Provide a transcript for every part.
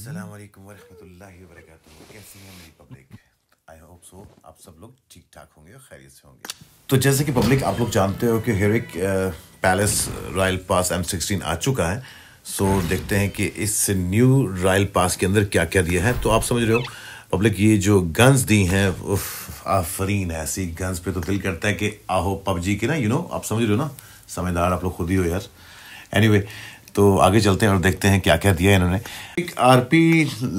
अस्सलाम वालेकुम वरहमतुल्लाहि कैसी है मेरी पब्लिक आई होप सो आप सब लोग ठीक ठाक होंगे खैरियत से होंगे तो जैसे कि पब्लिक आप लोग जानते हो कि हेरिक palace royal pass M sixteen आ चुका है सो so, देखते हैं कि इस न्यू रॉयल पास के अंदर क्या क्या दिया है तो आप समझ रहे हो पब्लिक ये जो गन्स दी हैं आफरीन ऐसी गन्स पे तो दिल करता है कि आहो पबजी के ना यू नो आप समझ रहे हो ना समझदार आप लोग खुद ही हो यार एनी anyway, तो आगे चलते हैं और देखते हैं क्या क्या दिया है इन्होंने एक आरपी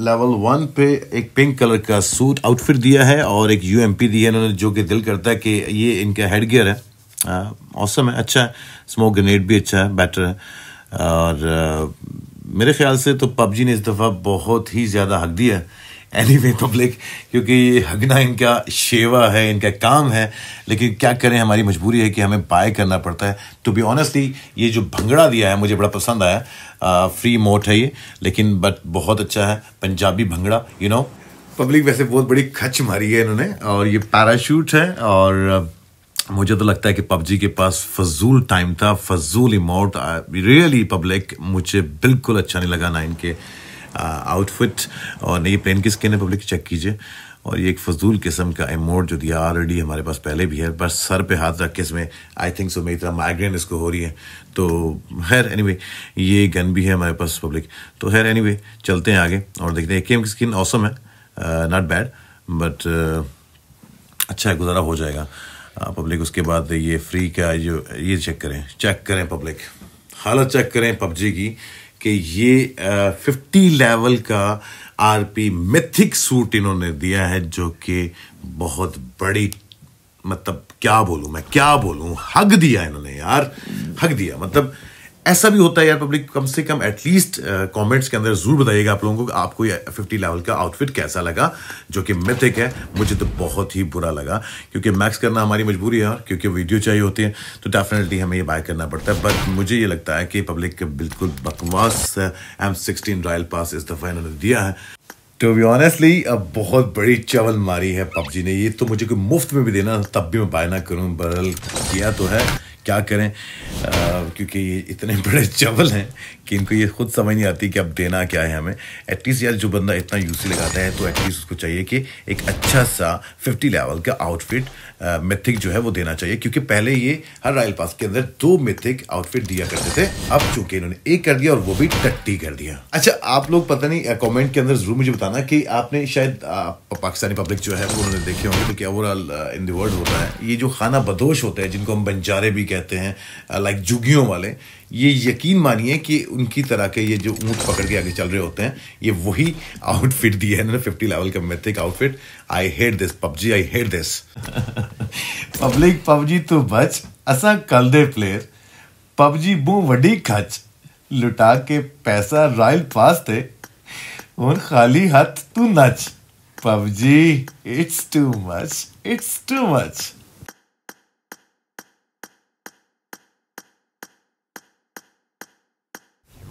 लेवल वन पे एक पिंक कलर का सूट आउटफिट दिया है और एक यूएमपी दिया है इन्होंने जो कि दिल करता है कि ये इनका हेड गियर है मौसम है अच्छा है स्मोक ग्रेनेड भी अच्छा है बेटर है और आ, मेरे ख्याल से तो पबजी ने इस दफ़ा बहुत ही ज़्यादा हक दिया है एनी वे पब्लिक क्योंकि हगना इनका शेवा है इनका काम है लेकिन क्या करें हमारी मजबूरी है कि हमें बाय करना पड़ता है टू बी ऑनेस्टली ये जो भंगड़ा दिया है मुझे बड़ा पसंद आया आ, फ्री मोट है ये लेकिन बट बहुत अच्छा है Punjabi bhangra you know public वैसे बहुत बड़ी खच मारी है इन्होंने और ये पैराशूट है और मुझे तो लगता है कि पबजी के पास फजूल टाइम था फजूल इमोट रियली पब्लिक मुझे बिल्कुल अच्छा नहीं लगा ना इनके आउटफिट और नई पेन की स्किन है पब्लिक चेक कीजिए और ये एक फजूल किस्म का एमोड जो दिया ऑलरेडी हमारे पास पहले भी है बस सर पे हाथ रख के इसमें आई थिंक सो मेरी तरह माइग्रेन इसको हो रही है तो खैर एनीवे ये गन भी है हमारे पास पब्लिक तो खैर एनीवे चलते हैं आगे और देखते हैं के की स्किन ऑसम है नॉट बैड बट अच्छा है गुजारा हो जाएगा पब्लिक उसके बाद ये फ्री का जो ये चेक करें चेक करें पब्लिक हालत चेक करें पबजी की कि ये फिफ्टी लेवल का आरपी मिथिक सूट इन्होंने दिया है जो कि बहुत बड़ी मतलब क्या बोलूं मैं क्या बोलूं हक दिया इन्होंने यार हक दिया मतलब ऐसा भी होता है यार पब्लिक कम से कम एटलीस्ट कमेंट्स uh, के अंदर जरूर बताइएगा आप लोगों को आपको ये फिफ्टी लेवल का आउटफिट कैसा लगा जो कि मिथिक है मुझे तो बहुत ही बुरा लगा क्योंकि मैक्स करना हमारी मजबूरी है क्योंकि वीडियो चाहिए होती है तो डेफिनेटली हमें ये बाय करना पड़ता है बट मुझे ये लगता है कि पब्लिक बिल्कुल बकवास एम सिक्सटीन रॉयल पास इस दफ़ा इन्होंने दिया है तो भी ऑनेस्टली अब बहुत बड़ी चवल मारी है पबजी ने ये तो मुझे कोई मुफ्त में भी देना तब भी मैं बाय ना करूँ बरल किया तो है क्या करें क्योंकि ये इतने बड़े चावल हैं कि इनको ये खुद समझ नहीं आती कि अब देना क्या है हमें एटलीस्ट यार जो बंदा इतना यूसी लगाता है तो एटलीस्ट उसको चाहिए कि एक अच्छा सा फिफ्टी लेवल का आउटफिट मिथिक जो है वो देना चाहिए क्योंकि पहले ये हर रॉयल पास के अंदर दो मिथिक आउटफिट दिया करते थे अब चूंकि इन्होंने एक कर दिया और वो भी टट्टी कर दिया अच्छा आप लोग पता नहीं कॉमेंट के अंदर जरूर मुझे बताना कि आपने शायद पाकिस्तानी पब्लिक जो है वो उन्होंने देखे होंगे क्योंकि ओवरऑल इन दर्ल्ड होता है ये जो खाना बदोश होते हैं जिनको हम बंजारे भी कहते हैं लाइक uh, जुगियों वाले ये यकीन मानिए कि उनकी तरह के ये जो ऊँट पकड़ के आगे चल रहे होते हैं ये वही आउटफिट दिए है इन्होंने फिफ्टी लेवल का mythic outfit I hate this PUBG I hate this public PUBG तो बच असा कल दे प्लेयर पबजी बू वडी खच लुटा के पैसा रॉयल पास थे और खाली हाथ तू नच PUBG it's too much it's too much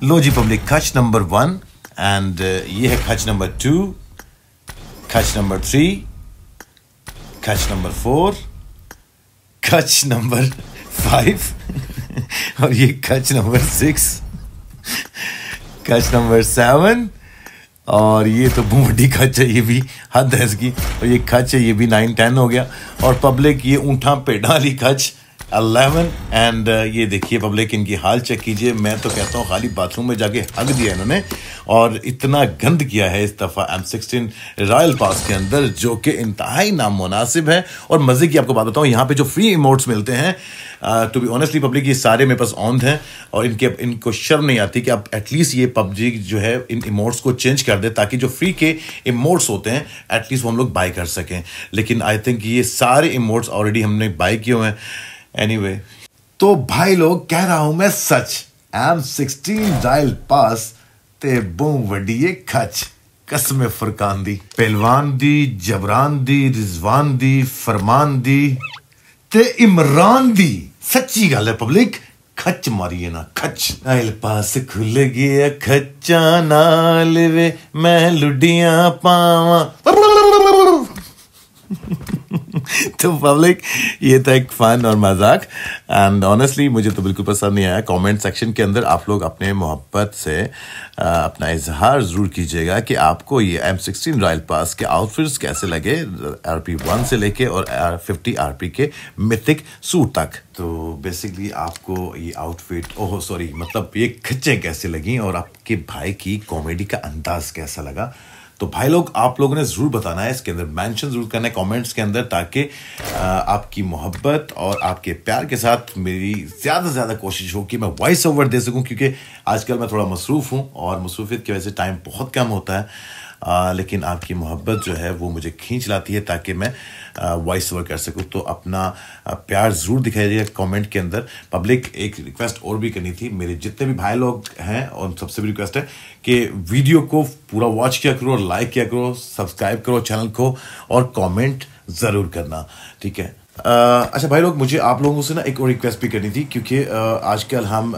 लो जी पब्लिक खच नंबर वन एंड ये है खच नंबर टू खच नंबर थ्री खच नंबर फोर खच नंबर फाइव और ये खच नंबर सिक्स खच नंबर सेवन और ये तो बूढ़ी खच है ये भी हद है इसकी और ये खच है ये भी नाइन टेन हो गया और पब्लिक ये ऊँटा पेड़ा वाली खच अलेवन एंड uh, ये देखिए पब्लिक इनकी हाल चेक कीजिए मैं तो कहता हूँ खाली बाथरूम में जाके हक दिया इन्होंने और इतना गंद किया है इस दफ़ा एम सिक्सटीन रॉयल पास के अंदर जो कि इंतहाई नामुनासिब है और मज़े की आपको बात बताऊँ यहाँ पे जो फ्री इमोट्स मिलते हैं टू बी ऑनेस्टली पब्लिक ये सारे मेरे पास ऑन हैं और इनके इनको शर्म नहीं आती कि आप एटलीस्ट ये पबजी जो है इन इमोट्स को चेंज कर दे ताकि जो फ्री के इमोट्स होते हैं एटलीस्ट वो हम लोग बाई कर सकें लेकिन आई थिंक ये सारे इमोट्स ऑलरेडी हमने बाई किए हुए हैं एनीवे anyway. तो भाई लोग कह रहा हूं मैं सच एम सिक्सटीन डायल पास ते बूम वडिये खच कसम फुरकान दी पहलवान दी जबरान दी रिजवान दी फरमान दी ते इमरान दी सच्ची गल है पब्लिक खच मारिए ना खच नाइल पास खुल गया खच्चा नाल वे मैं लुडियां पावा तो पब्लिक ये था एक फन और मजाक एंड ऑनेस्टली मुझे तो बिल्कुल पसंद नहीं आया कमेंट सेक्शन के अंदर आप लोग अपने मोहब्बत से अपना इजहार ज़रूर कीजिएगा कि आपको ये एम सिक्सटीन रॉयल पास के आउटफिट्स कैसे लगे आर पी वन से लेके और फिफ्टी आर पी के मिथिक सूट तक तो बेसिकली आपको ये आउटफिट ओह सॉरी मतलब ये खच्चे कैसे लगी और आपके भाई की कॉमेडी का अंदाज़ कैसा लगा तो भाई लोग आप लोगों ने ज़रूर बताना है इसके अंदर मैंशन ज़रूर करना है कमेंट्स के अंदर ताकि आपकी मोहब्बत और आपके प्यार के साथ मेरी ज़्यादा से ज़्यादा कोशिश हो कि मैं वॉइस ओवर दे सकूँ क्योंकि आजकल मैं थोड़ा मसरूफ़ हूँ और मसरूफियत की वजह से टाइम बहुत कम होता है आ, लेकिन आपकी मोहब्बत जो है वो मुझे खींच लाती है ताकि मैं वॉइस ओवर कर सकूँ तो अपना प्यार ज़रूर दिखाई देगा कॉमेंट के अंदर पब्लिक एक रिक्वेस्ट और भी करनी थी मेरे जितने भी भाई लोग हैं और सबसे भी रिक्वेस्ट है कि वीडियो को पूरा वॉच किया करो लाइक किया करो सब्सक्राइब करो चैनल को और कॉमेंट ज़रूर करना ठीक है अच्छा भाई लोग मुझे आप लोगों से ना एक और रिक्वेस्ट भी करनी थी क्योंकि आजकल हम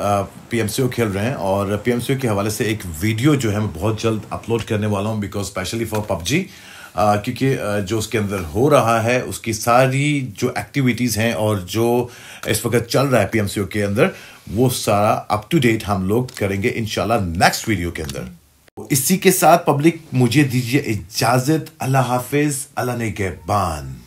पी एम खेल रहे हैं और पी एम के हवाले से एक वीडियो जो है मैं बहुत जल्द अपलोड करने वाला हूँ बिकॉज स्पेशली फॉर पबजी क्योंकि जो उसके अंदर हो रहा है उसकी सारी जो एक्टिविटीज़ हैं और जो इस वक्त चल रहा है पी के अंदर वो सारा अप टू डेट हम लोग करेंगे इन नेक्स्ट वीडियो के अंदर इसी के साथ पब्लिक मुझे दीजिए इजाज़त अल्लाह हाफिज़ अल्लाह ने